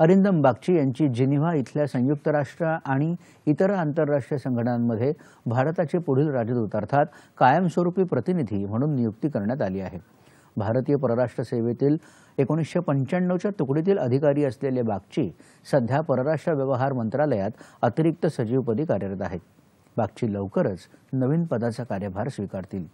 अरिंदम बागची यांची जिनिव्हा इथल्या संयुक्त राष्ट्र आणि इतर आंतरराष्ट्रीय संघटनांमध्ये भारताचे पुढील राजदूत अर्थात कायमस्वरूपी प्रतिनिधी म्हणून नियुक्ती करण्यात आली आहे भारतीय परराष्ट्र सेवेतील एकोणीसशे पंच्याण्णवच्या तुकडीतील अधिकारी असलेले बागची सध्या परराष्ट्र व्यवहार मंत्रालयात अतिरिक्त सचिवपदी कार्यरत आहेत बागची लवकरच नवीन पदाचा कार्यभार स्वीकारतील